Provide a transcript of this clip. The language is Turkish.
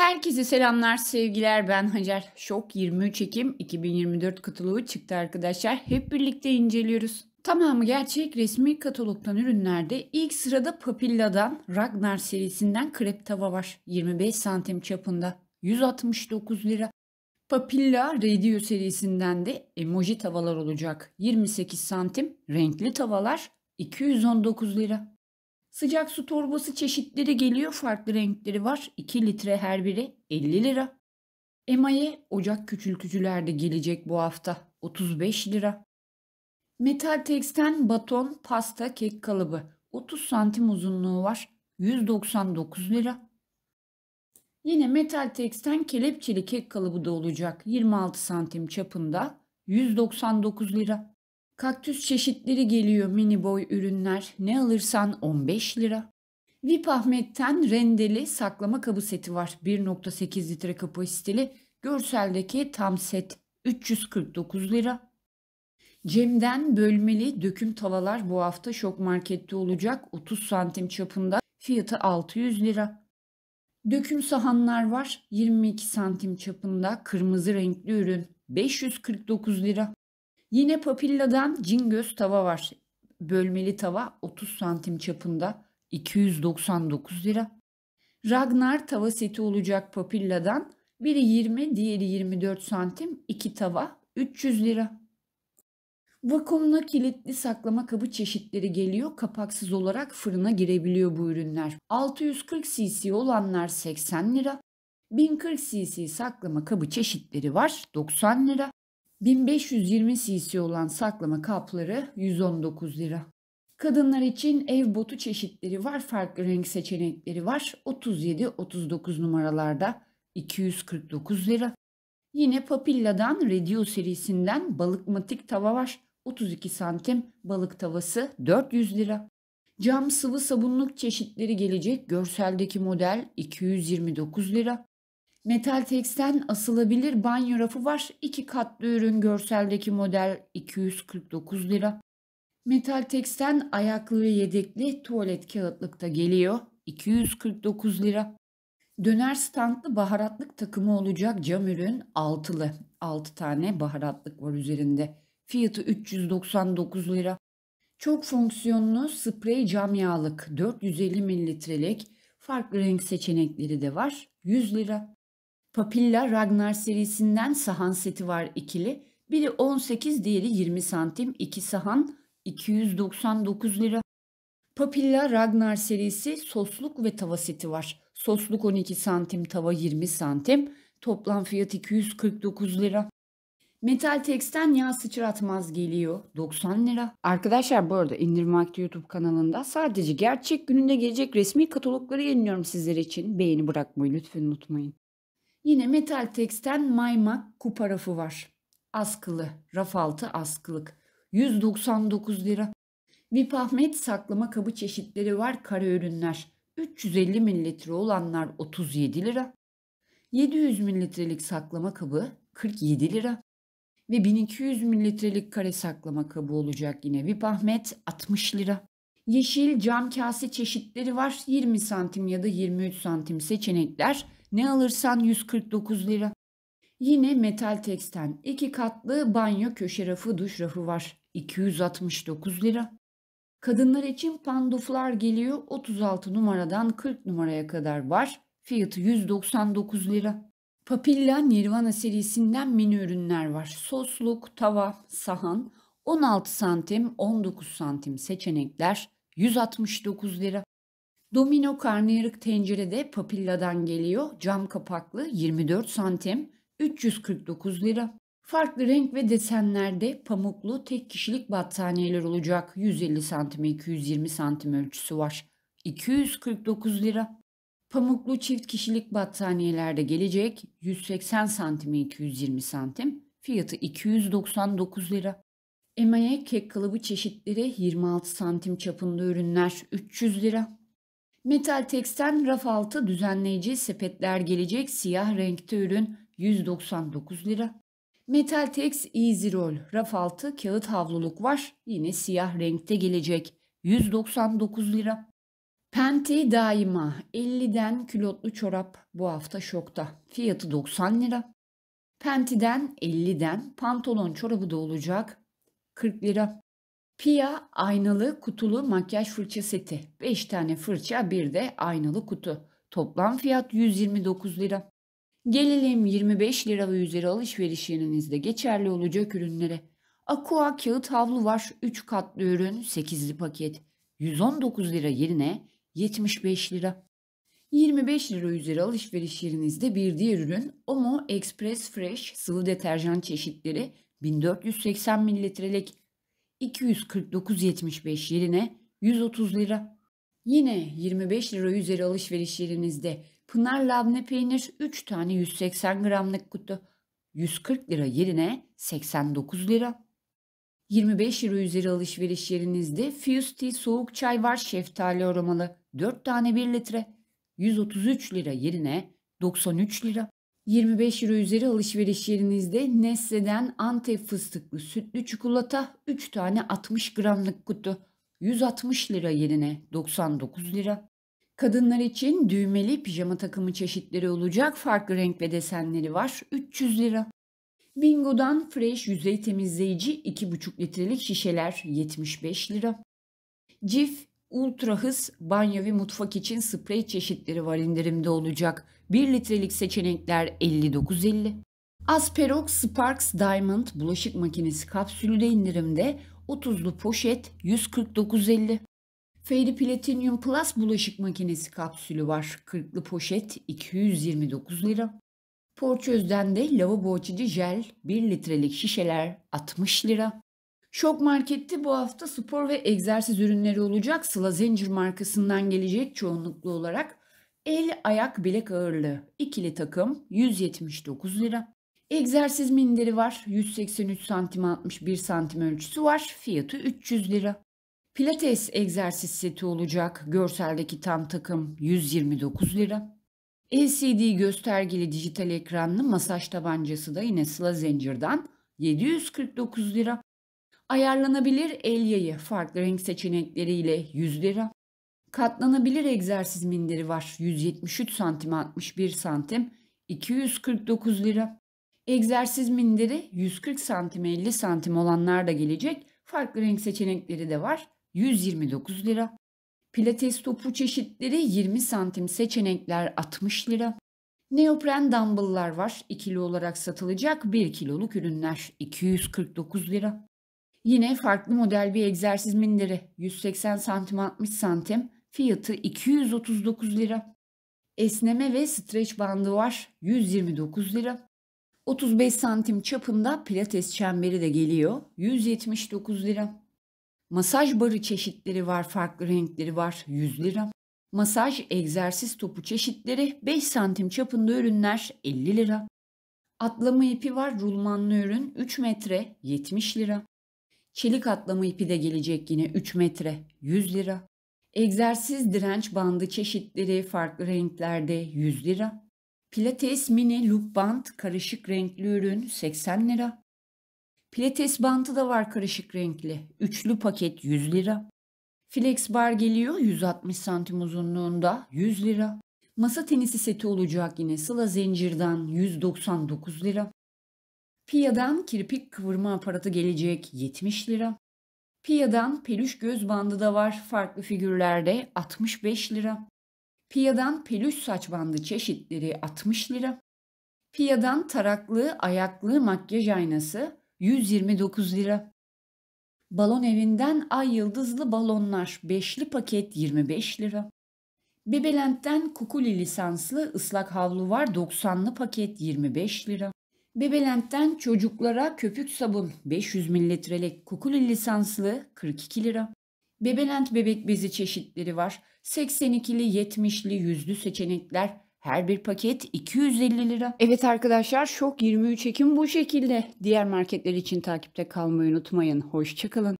Herkese selamlar, sevgiler. Ben Hacer. Şok 23 Ekim 2024 kataloğu çıktı arkadaşlar. Hep birlikte inceliyoruz. Tamamı gerçek resmi katalogdan ürünlerde ilk sırada Papilla'dan Ragnar serisinden krep tava var. 25 santim çapında. 169 lira. Papilla Radio serisinden de emoji tavalar olacak. 28 santim renkli tavalar 219 lira. Sıcak su torbası çeşitleri geliyor farklı renkleri var. 2 litre her biri 50 lira. Emaye ocak küçültücüler de gelecek bu hafta 35 lira. Metal teksten baton, pasta, kek kalıbı 30 santim uzunluğu var 199 lira. Yine metal teksten kelepçeli kek kalıbı da olacak 26 santim çapında 199 lira. Kaktüs çeşitleri geliyor mini boy ürünler. Ne alırsan 15 lira. VIP Ahmet'ten rendeli saklama kabı seti var. 1.8 litre kapasiteli. Görseldeki tam set 349 lira. Cem'den bölmeli döküm tavalar bu hafta şok markette olacak. 30 santim çapında fiyatı 600 lira. Döküm sahanlar var 22 santim çapında kırmızı renkli ürün 549 lira. Yine papilladan cingöz tava var. Bölmeli tava 30 santim çapında 299 lira. Ragnar tava seti olacak papilladan. Biri 20, diğeri 24 santim, iki tava 300 lira. Vakumlu kilitli saklama kabı çeşitleri geliyor. Kapaksız olarak fırına girebiliyor bu ürünler. 640 cc olanlar 80 lira. 1040 cc saklama kabı çeşitleri var 90 lira. 1520 cc olan saklama kapları 119 lira. Kadınlar için ev botu çeşitleri var, farklı renk seçenekleri var. 37-39 numaralarda 249 lira. Yine Papilla'dan Radio serisinden balıkmatik tava var. 32 santim balık tavası 400 lira. Cam sıvı sabunluk çeşitleri gelecek görseldeki model 229 lira. Metal teksten asılabilir banyo rafı var. İki katlı ürün görseldeki model 249 lira. Metal teksten ayaklı ve yedekli tuvalet kağıtlık da geliyor. 249 lira. Döner standlı baharatlık takımı olacak cam ürün altılı. 6 tane baharatlık var üzerinde. Fiyatı 399 lira. Çok fonksiyonlu sprey cam yağlık 450 mililitrelik farklı renk seçenekleri de var. 100 lira. Papilla Ragnar serisinden sahan seti var ikili. Biri 18, diğeri 20 santim. iki sahan 299 lira. Papilla Ragnar serisi sosluk ve tava seti var. Sosluk 12 santim, tava 20 santim. Toplam fiyat 249 lira. Metal Tex'ten yağ sıçratmaz geliyor. 90 lira. Arkadaşlar bu arada İndirme Akti YouTube kanalında sadece gerçek gününde gelecek resmi katalogları yeniliyorum sizler için. Beğeni bırakmayı lütfen unutmayın. Yine metal teksten maymak kupa rafı var. Askılı, raf altı askılık. 199 lira. Vipahmet saklama kabı çeşitleri var kare ürünler. 350 mililitre olanlar 37 lira. 700 mililitrelik saklama kabı 47 lira. Ve 1200 mililitrelik kare saklama kabı olacak yine Vipahmet 60 lira. Yeşil cam kase çeşitleri var. 20 santim ya da 23 santim seçenekler ne alırsan 149 lira. Yine metal teksten iki katlı banyo köşe rafı duş rafı var. 269 lira. Kadınlar için panduflar geliyor 36 numaradan 40 numaraya kadar var. Fiyatı 199 lira. Papilla Nirvana serisinden mini ürünler var. Sosluk, tava, sahan, 16 santim, 19 santim seçenekler 169 lira. Domino karnıyarık tencerede papilladan geliyor. Cam kapaklı 24 santim 349 lira. Farklı renk ve desenlerde pamuklu tek kişilik battaniyeler olacak. 150 santim 220 santim ölçüsü var. 249 lira. Pamuklu çift kişilik battaniyeler de gelecek 180 santim 220 santim. Fiyatı 299 lira. Emaye kek kalıbı çeşitleri 26 santim çapında ürünler 300 lira. Metal Tex'ten raf altı düzenleyici sepetler gelecek siyah renkte ürün 199 lira. Metal Tex Easy Roll raf altı kağıt havluluk var yine siyah renkte gelecek 199 lira. Penti daima 50'den külotlu çorap bu hafta şokta fiyatı 90 lira. Penti'den 50'den pantolon çorabı da olacak 40 lira. Pia aynalı kutulu makyaj fırça seti. 5 tane fırça bir de aynalı kutu. Toplam fiyat 129 lira. Gelelim 25 lira ve üzeri alışverişlerinizde geçerli olacak ürünlere. Aqua kağıt havlu var 3 katlı ürün 8'li paket. 119 lira yerine 75 lira. 25 lira üzeri alışveriş yerinizde bir diğer ürün Omo Express Fresh sıvı deterjan çeşitleri 1480 mililitrelik 249.75 yerine 130 lira. Yine 25 lira üzeri alışveriş yerinizde Pınar labne peynir 3 tane 180 gramlık kutu 140 lira yerine 89 lira. 25 lira üzeri alışveriş yerinizde Fuse soğuk çay var şeftali aromalı 4 tane 1 litre 133 lira yerine 93 lira. 25 euro üzeri alışveriş yerinizde nesleden Antep fıstıklı sütlü çikolata 3 tane 60 gramlık kutu 160 lira yerine 99 lira. Kadınlar için düğmeli pijama takımı çeşitleri olacak farklı renk ve desenleri var 300 lira. Bingo'dan Fresh yüzey temizleyici 2,5 litrelik şişeler 75 lira. Cif ultra hız banyo ve mutfak için sprey çeşitleri var indirimde olacak 1 litrelik seçenekler 59.50. Asperox Sparks Diamond bulaşık makinesi kapsülü de indirimde 30'lu poşet 149.50. Fairy Platinum Plus bulaşık makinesi kapsülü var. 40'lı poşet 229 lira. Porçöz'den de lavabo açıcı jel 1 litrelik şişeler 60 lira. Şok Market'te bu hafta spor ve egzersiz ürünleri olacak. zincir markasından gelecek çoğunluklu olarak El, ayak, bilek ağırlığı. ikili takım 179 lira. Egzersiz minderi var. 183 santim 61 santim ölçüsü var. Fiyatı 300 lira. Pilates egzersiz seti olacak. Görseldeki tam takım 129 lira. LCD göstergeli dijital ekranlı masaj tabancası da yine Sıla zincirden 749 lira. Ayarlanabilir el yayı farklı renk seçenekleriyle 100 lira katlanabilir egzersiz minderi var. 173 santim 61 santim 249 lira. Egzersiz minderi 140 santim 50 santim olanlar da gelecek. Farklı renk seçenekleri de var. 129 lira. Pilates topu çeşitleri 20 santim seçenekler 60 lira. Neopren dumbbell'lar var. kilo olarak satılacak 1 kiloluk ürünler 249 lira. Yine farklı model bir egzersiz minderi 180 santim 60 santim Fiyatı 239 lira. Esneme ve streç bandı var 129 lira. 35 santim çapında pilates çemberi de geliyor 179 lira. Masaj barı çeşitleri var farklı renkleri var 100 lira. Masaj egzersiz topu çeşitleri 5 santim çapında ürünler 50 lira. Atlama ipi var rulmanlı ürün 3 metre 70 lira. Çelik atlama ipi de gelecek yine 3 metre 100 lira. Egzersiz direnç bandı çeşitleri farklı renklerde 100 lira. Pilates mini loop band karışık renkli ürün 80 lira. Pilates bandı da var karışık renkli. Üçlü paket 100 lira. Flex bar geliyor 160 santim uzunluğunda 100 lira. Masa tenisi seti olacak yine sıla zincirden 199 lira. Piya'dan kirpik kıvırma aparatı gelecek 70 lira. Piya'dan peluş göz bandı da var farklı figürlerde 65 lira. Piya'dan peluş saç bandı çeşitleri 60 lira. Piya'dan taraklı ayaklı makyaj aynası 129 lira. Balon evinden ay yıldızlı balonlar beşli paket 25 lira. Bebelent'ten kukuli lisanslı ıslak havlu var 90'lı paket 25 lira. Bebelent'ten çocuklara köpük sabun 500 mililitrelik kokulu lisanslı 42 lira. Bebelent bebek bezi çeşitleri var. 82'li, 70'li, yüzlü seçenekler. Her bir paket 250 lira. Evet arkadaşlar şok 23 Ekim bu şekilde. Diğer marketler için takipte kalmayı unutmayın. Hoşçakalın.